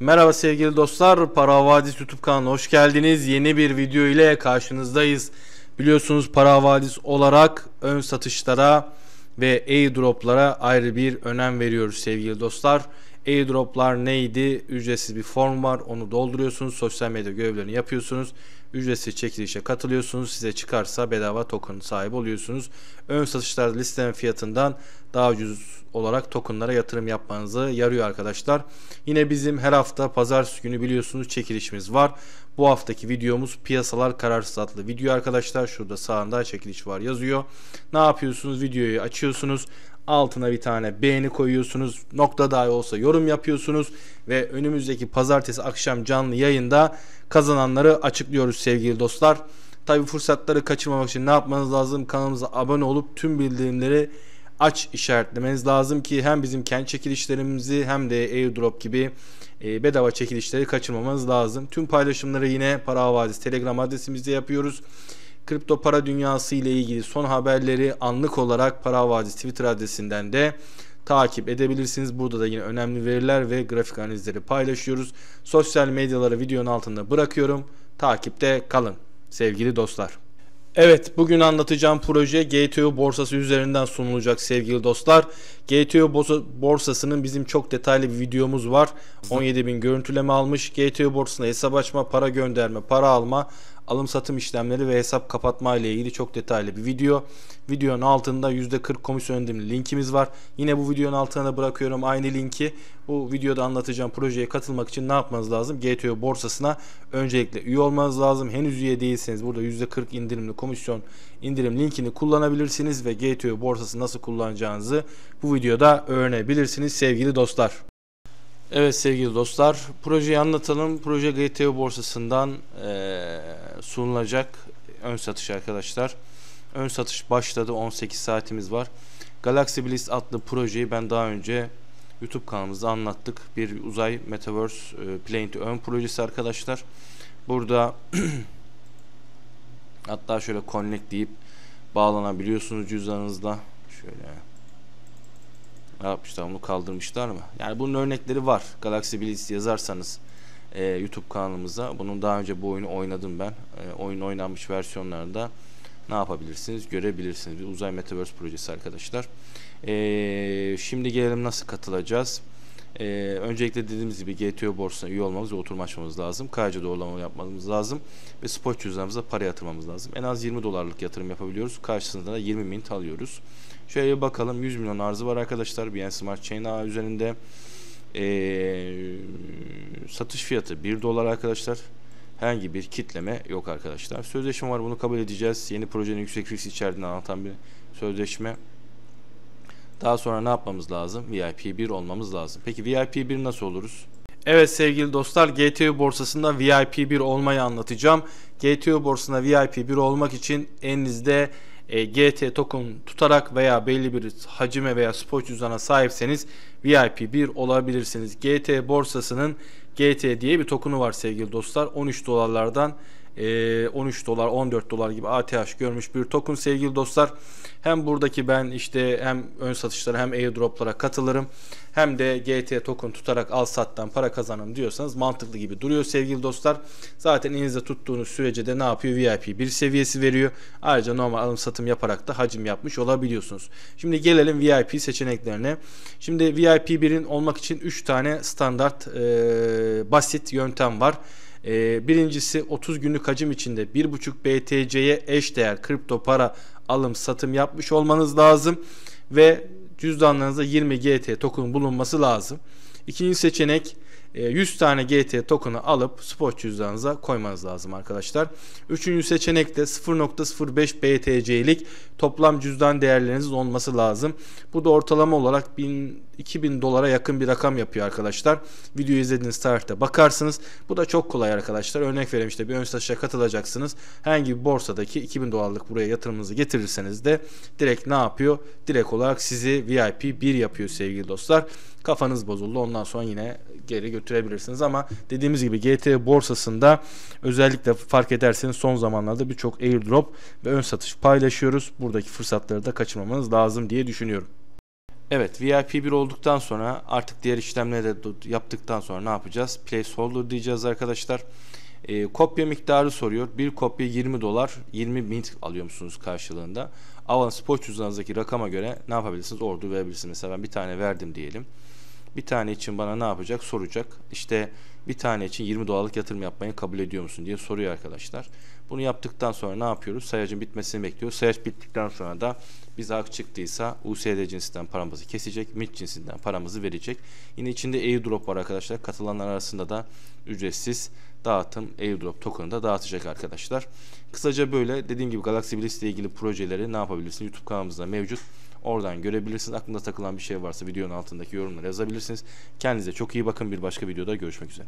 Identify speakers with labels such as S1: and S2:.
S1: Merhaba sevgili dostlar, Para Vadis YouTube kanalına hoş geldiniz. Yeni bir video ile karşınızdayız. Biliyorsunuz Para Vadis olarak ön satışlara ve airdroplara ayrı bir önem veriyoruz sevgili dostlar. Airdroplar neydi? Ücretsiz bir form var. Onu dolduruyorsunuz. Sosyal medya görevlerini yapıyorsunuz. Ücretsiz çekilişe katılıyorsunuz. Size çıkarsa bedava token sahibi oluyorsunuz. Ön satışlarda listelen fiyatından daha ucuz olarak tokenlara yatırım yapmanızı yarıyor arkadaşlar. Yine bizim her hafta pazartesi günü biliyorsunuz çekilişimiz var. Bu haftaki videomuz piyasalar kararsız adlı video arkadaşlar. Şurada sağında çekiliş var yazıyor. Ne yapıyorsunuz? Videoyu açıyorsunuz altına bir tane beğeni koyuyorsunuz. Nokta dahi olsa yorum yapıyorsunuz ve önümüzdeki pazartesi akşam canlı yayında kazananları açıklıyoruz sevgili dostlar. Tabi fırsatları kaçırmamak için ne yapmanız lazım? Kanalımıza abone olup tüm bildirimleri aç işaretlemeniz lazım ki hem bizim kendi çekilişlerimizi hem de airdrop gibi e, bedava çekilişleri kaçırmamanız lazım. Tüm paylaşımları yine para havadis telegram adresimizde yapıyoruz kripto para dünyası ile ilgili son haberleri anlık olarak Para Vadisi Twitter adresinden de takip edebilirsiniz. Burada da yine önemli veriler ve grafik analizleri paylaşıyoruz. Sosyal medyaları videonun altında bırakıyorum. Takipte kalın sevgili dostlar. Evet bugün anlatacağım proje GTO borsası üzerinden sunulacak sevgili dostlar. GTO borsasının bizim çok detaylı bir videomuz var. 17 bin görüntüleme almış. GTO borsasında hesap açma, para gönderme, para alma, alım satım işlemleri ve hesap kapatma ile ilgili çok detaylı bir video. Videonun altında %40 komisyon ödemli linkimiz var. Yine bu videonun altına da bırakıyorum aynı linki. Bu videoda anlatacağım projeye katılmak için ne yapmanız lazım? GTO borsasına öncelikle üye olmanız lazım. Henüz üye değilseniz burada %40 indirimli komisyon indirim linkini kullanabilirsiniz ve GTO borsası nasıl kullanacağınızı bu videoda öğrenebilirsiniz sevgili dostlar. Evet sevgili dostlar, projeyi anlatalım. Proje GTO borsasından e, sunulacak ön satış arkadaşlar. Ön satış başladı, 18 saatimiz var. Galaxy Bliss adlı projeyi ben daha önce YouTube kanalımızda anlattık. Bir uzay Metaverse e, Plane ön projesi arkadaşlar. Burada hatta şöyle connect deyip bağlanabiliyorsunuz cüzdanınızla. Şöyle ne yapmışlar bunu kaldırmışlar mı? Yani bunun örnekleri var. Galaxy Blitz yazarsanız e, YouTube kanalımıza. Bunun daha önce bu oyunu oynadım ben. E, oyun oynanmış versiyonlarında ne yapabilirsiniz? Görebilirsiniz. Bir uzay metaverse projesi arkadaşlar. E, şimdi gelelim nasıl katılacağız? E, öncelikle dediğimiz gibi GTO borsuna üye olmamız ve oturum açmamız lazım. KYC doğrulama yapmamız lazım. Ve spot cüzdanımıza para yatırmamız lazım. En az 20 dolarlık yatırım yapabiliyoruz. Karşısında da 20 mint alıyoruz. Şöyle bakalım 100 milyon arzı var arkadaşlar. BN Smart Chain ağı üzerinde ee, satış fiyatı 1 dolar arkadaşlar. Herhangi bir kitleme yok arkadaşlar. Sözleşme var bunu kabul edeceğiz. Yeni projenin yüksek risk içerdiğini anlatan bir sözleşme. Daha sonra ne yapmamız lazım? VIP 1 olmamız lazım. Peki VIP 1 nasıl oluruz? Evet sevgili dostlar GTO borsasında VIP 1 olmayı anlatacağım. GTO borsasında VIP 1 olmak için elinizde e, GT token tutarak veya belli bir hacime veya spor cüzdana sahipseniz VIP 1 olabilirsiniz. GT borsasının GT diye bir tokenu var sevgili dostlar. 13 dolarlardan 13 ee, dolar 14 dolar gibi ATH görmüş bir token sevgili dostlar. Hem buradaki ben işte hem ön satışlara hem airdroplara katılırım hem de GT token tutarak al sattan para kazanın diyorsanız mantıklı gibi duruyor sevgili dostlar. Zaten elinizde tuttuğunuz sürece de ne yapıyor? VIP bir seviyesi veriyor. Ayrıca normal alım satım yaparak da hacim yapmış olabiliyorsunuz. Şimdi gelelim VIP seçeneklerine. Şimdi VIP 1'in olmak için 3 tane standart e, basit yöntem var. Ee, birincisi 30 günlük hacim içinde 1.5 BTC'ye eş değer kripto para alım satım yapmış olmanız lazım ve cüzdanlarınızda 20 GT token bulunması lazım. İkinci seçenek 100 ee, tane GT token'ı alıp spot cüzdanınıza koymanız lazım arkadaşlar. Üçüncü de 0.05 BTC'lik toplam cüzdan değerleriniz olması lazım. Bu da ortalama olarak 1000, 2000 dolara yakın bir rakam yapıyor arkadaşlar. Videoyu izlediğiniz tarihte bakarsınız. Bu da çok kolay arkadaşlar. Örnek vereyim işte bir ön satışa katılacaksınız. Herhangi bir borsadaki 2000 dolarlık buraya yatırımınızı getirirseniz de direkt ne yapıyor? Direkt olarak sizi VIP 1 yapıyor sevgili dostlar. Kafanız bozuldu. Ondan sonra yine geri götürüyor götürebilirsiniz ama dediğimiz gibi GT borsasında özellikle fark ederseniz son zamanlarda birçok airdrop ve ön satış paylaşıyoruz. Buradaki fırsatları da kaçırmamanız lazım diye düşünüyorum. Evet VIP 1 olduktan sonra artık diğer işlemleri de yaptıktan sonra ne yapacağız? Placeholder diyeceğiz arkadaşlar. E, kopya miktarı soruyor. Bir kopya 20 dolar 20 mint alıyor musunuz karşılığında? Avans poç cüzdanınızdaki rakama göre ne yapabilirsiniz? Ordu verebilirsiniz. Mesela ben bir tane verdim diyelim. Bir tane için bana ne yapacak? Soracak. İşte bir tane için 20 dolarlık yatırım yapmayı kabul ediyor musun diye soruyor arkadaşlar. Bunu yaptıktan sonra ne yapıyoruz? Sayacın bitmesini bekliyor Sayaç bittikten sonra da biz ak çıktıysa USD cinsinden paramızı kesecek, MIT cinsinden paramızı verecek. Yine içinde airdrop var arkadaşlar. Katılanlar arasında da ücretsiz dağıtım airdrop token'ı da dağıtacak arkadaşlar. Kısaca böyle dediğim gibi Galaxy Bliss ile ilgili projeleri ne yapabilirsin YouTube kanalımızda mevcut. Oradan görebilirsiniz. Aklında takılan bir şey varsa videonun altındaki yorumlara yazabilirsiniz. Kendinize çok iyi bakın. Bir başka videoda görüşmek üzere.